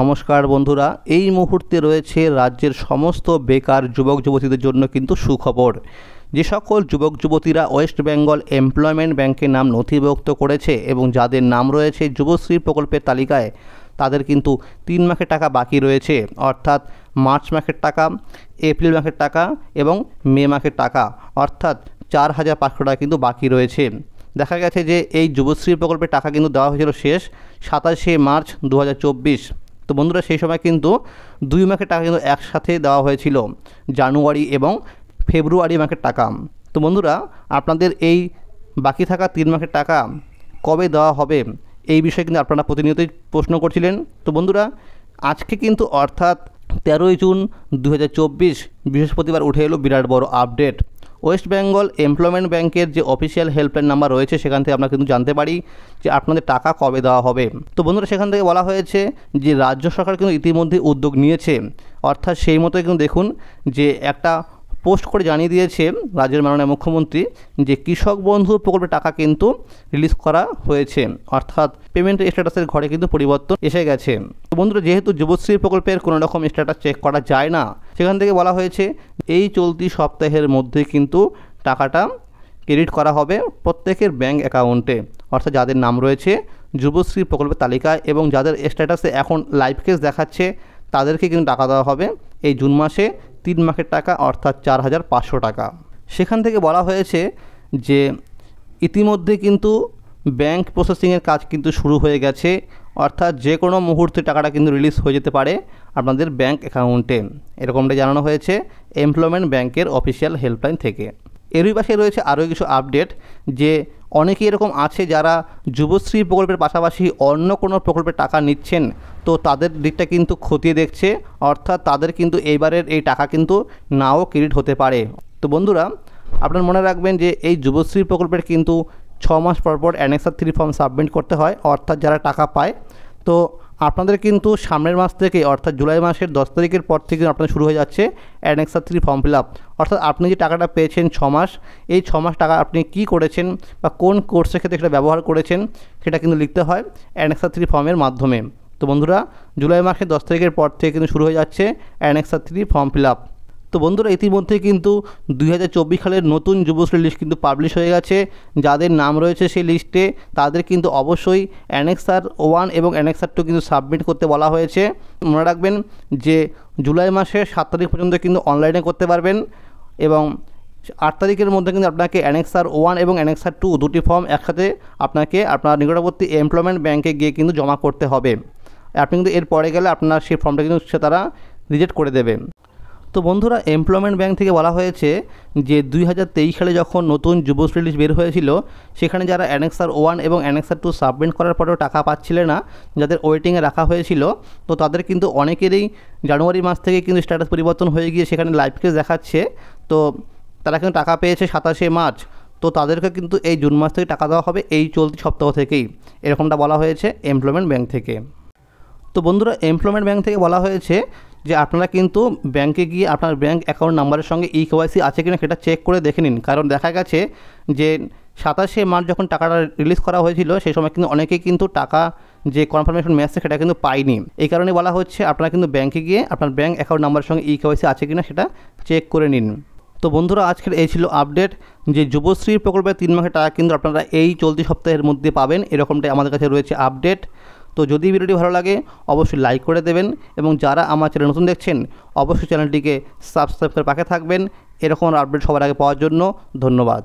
নমস্কার বন্ধুরা এই মুহূর্তে রয়েছে রাজ্যের সমস্ত বেকার যুবক যুবতীদের জন্য কিন্তু সুখবর যে সকল যুবক যুবতীরা ওয়েস্ট বেঙ্গল এমপ্লয়মেন্ট ব্যাংকে নাম নথিভুক্ত করেছে এবং যাদের নাম রয়েছে যুবশ্রী প্রকল্পের তালিকায় তাদের কিন্তু তিন মাসের টাকা বাকি রয়েছে অর্থাৎ মার্চ মাসের টাকা এপ্রিল মাসের টাকা এবং মে মাসের টাকা অর্থাৎ চার হাজার পাঁচশো টাকা কিন্তু বাকি রয়েছে দেখা গেছে যে এই যুবশ্রী প্রকল্পের টাকা কিন্তু দেওয়া হয়েছিল শেষ সাতাশে মার্চ দু তো বন্ধুরা সেই সময় কিন্তু দুই মার্কের টাকা কিন্তু একসাথে দেওয়া হয়েছিল জানুয়ারি এবং ফেব্রুয়ারি মার্কের টাকা তো বন্ধুরা আপনাদের এই বাকি থাকা তিন মার্কের টাকা কবে দেওয়া হবে এই বিষয়ে কিন্তু আপনারা প্রতিনিয়তই প্রশ্ন করছিলেন তো বন্ধুরা আজকে কিন্তু অর্থাৎ তেরোই জুন দু বৃহস্পতিবার উঠে এলো বিরাট বড় আপডেট ওয়েস্ট বেঙ্গল এমপ্লয়মেন্ট ব্যাংকের যে অফিসিয়াল হেল্পলাইন নাম্বার রয়েছে সেখান থেকে আমরা কিন্তু জানতে পারি যে আপনাদের টাকা কবে দেওয়া হবে তো বন্ধুরা সেখান থেকে বলা হয়েছে যে রাজ্য সরকার কিন্তু ইতিমধ্যে উদ্যোগ নিয়েছে অর্থাৎ সেই মতোই কিন্তু দেখুন যে একটা পোস্ট করে জানিয়ে দিয়েছে রাজ্যের মাননীয় মুখ্যমন্ত্রী যে কৃষক বন্ধু প্রকল্পের টাকা কিন্তু রিলিজ করা হয়েছে অর্থাৎ পেমেন্ট স্ট্যাটাসের ঘরে কিন্তু পরিবর্তন এসে গেছে বন্ধুরা যেহেতু যুবশ্রী প্রকল্পের কোনো রকম স্ট্যাটাস চেক করা যায় না সেখান থেকে বলা হয়েছে এই চলতি সপ্তাহের মধ্যে কিন্তু টাকাটা ক্রেডিট করা হবে প্রত্যেকের ব্যাঙ্ক অ্যাকাউন্টে অর্থাৎ যাদের নাম রয়েছে যুবশ্রী প্রকল্পের তালিকা এবং যাদের স্ট্যাটাসে এখন লাইভ কেস দেখাচ্ছে তাদেরকে কিন্তু টাকা দেওয়া হবে এই জুন মাসে তিন মাসের টাকা অর্থাৎ চার হাজার পাঁচশো টাকা সেখান থেকে বলা হয়েছে যে ইতিমধ্যে কিন্তু ব্যাংক প্রসেসিংয়ের কাজ কিন্তু শুরু হয়ে গেছে অর্থাৎ যে কোনো মুহূর্তে টাকাটা কিন্তু রিলিজ হয়ে যেতে পারে আপনাদের ব্যাঙ্ক অ্যাকাউন্টে এরকমটা জানানো হয়েছে এমপ্লয়মেন্ট ব্যাংকের অফিসিয়াল হেল্পলাইন থেকে এরই পাশে রয়েছে আরও কিছু আপডেট যে অনেকেই এরকম আছে যারা যুবশ্রী প্রকল্পের পাশাপাশি অন্য কোনো প্রকল্পে টাকা নিচ্ছেন তো তাদের দিকটা কিন্তু খতিয়ে দেখছে অর্থাৎ তাদের কিন্তু এইবারের এই টাকা কিন্তু নাও ক্রেডিট হতে পারে তো বন্ধুরা আপনার মনে রাখবেন যে এই যুবশ্রী প্রকল্পের কিন্তু ছ মাস পর পর অ্যানেক্সার থ্রি ফর্ম সাবমিট করতে হয় অর্থাৎ যারা টাকা পায় তো আপনাদের কিন্তু সামনের মাস থেকে অর্থাৎ জুলাই মাসের দশ তারিখের পর থেকে আপনাদের শুরু হয়ে যাচ্ছে annexure three form fill up অর্থাৎ আপনি যে টাকাটা পেয়েছেন ছ মাস এই ছ মাস টাকা আপনি কি করেছেন বা কোন কোর্সের ক্ষেত্রে সেটা ব্যবহার করেছেন সেটা কিন্তু লিখতে হয় অ্যানেক্সার থ্রি ফর্মের মাধ্যমে তো বন্ধুরা জুলাই মাসের দশ তারিখের পর থেকে কিন্তু শুরু হয়ে যাচ্ছে annexure three form fill up তো বন্ধুরা ইতিমধ্যে কিন্তু দুই হাজার চব্বিশ সালের নতুন যুবশ্রী লিস্ট কিন্তু পাবলিশ হয়ে গেছে যাদের নাম রয়েছে সেই লিস্টে তাদের কিন্তু অবশ্যই অ্যানেক্সার ওয়ান এবং অ্যানেক্সার টু কিন্তু সাবমিট করতে বলা হয়েছে মনে রাখবেন যে জুলাই মাসে সাত তারিখ পর্যন্ত কিন্তু অনলাইনে করতে পারবেন এবং আট তারিখের মধ্যে কিন্তু আপনাকে অ্যানেক্সার ওয়ান এবং অ্যানেক্সার টু দুটি ফর্ম একসাথে আপনাকে আপনার নিকটবর্তী এমপ্লয়মেন্ট ব্যাংকে গিয়ে কিন্তু জমা করতে হবে আপনি কিন্তু এর পরে গেলে আপনার সেই ফর্মটা কিন্তু সে তারা রিজেক্ট করে দেবে তো বন্ধুরা এমপ্লয়মেন্ট ব্যাংক থেকে বলা হয়েছে যে দুই সালে যখন নতুন যুবশ্রী লিস্ট বের হয়েছিল সেখানে যারা অ্যানেক্সার ওয়ান এবং অ্যানেক্সার টু সাবমিট করার পরেও টাকা পাচ্ছিলে না যাদের ওয়েটিংয়ে রাখা হয়েছিল তো তাদের কিন্তু অনেকেরই জানুয়ারি মাস থেকে কিন্তু স্ট্যাটাস পরিবর্তন হয়ে গিয়ে সেখানে লাইভ কেস দেখাচ্ছে তো তারা কিন্তু টাকা পেয়েছে সাতাশে মার্চ তো তাদেরকে কিন্তু এই জুন মাস থেকে টাকা দেওয়া হবে এই চলতি সপ্তাহ থেকেই এরকমটা বলা হয়েছে এমপ্লয়মেন্ট ব্যাংক থেকে তো বন্ধুরা এমপ্লয়মেন্ট ব্যাংক থেকে বলা হয়েছে যে আপনারা কিন্তু ব্যাংকে গিয়ে আপনার ব্যাংক অ্যাকাউন্ট নাম্বারের সঙ্গে ই e কেওয়াইসি আছে কিনা সেটা চেক করে দেখে নিন কারণ দেখা গেছে যে সাতাশে মার্চ যখন টাকাটা রিলিজ করা হয়েছিল সেই সময় কিন্তু অনেকেই কিন্তু টাকা যে কনফার্মেশন মেসেজ সেটা কিন্তু পাইনি এই কারণে বলা হচ্ছে আপনারা কিন্তু ব্যাংকে গিয়ে আপনার ব্যাংক অ্যাকাউন্ট নাম্বারের সঙ্গে ই e কেওয়াইসি আছে কিনা সেটা চেক করে নিন তো বন্ধুরা আজকের এই ছিল আপডেট যে যুবশ্রী প্রকল্পের তিন মাসের টাকা কিন্তু আপনারা এই চলতি সপ্তাহের মধ্যে পাবেন এরকমটাই আমাদের কাছে রয়েছে আপডেট তো যদি ভিডিওটি ভালো লাগে অবশ্যই লাইক করে দেবেন এবং যারা আমার চ্যানেল নতুন দেখছেন অবশ্যই চ্যানেলটিকে সাবস্ক্রাইব করে পাখে থাকবেন এরকম আপডেট সবার আগে পাওয়ার জন্য ধন্যবাদ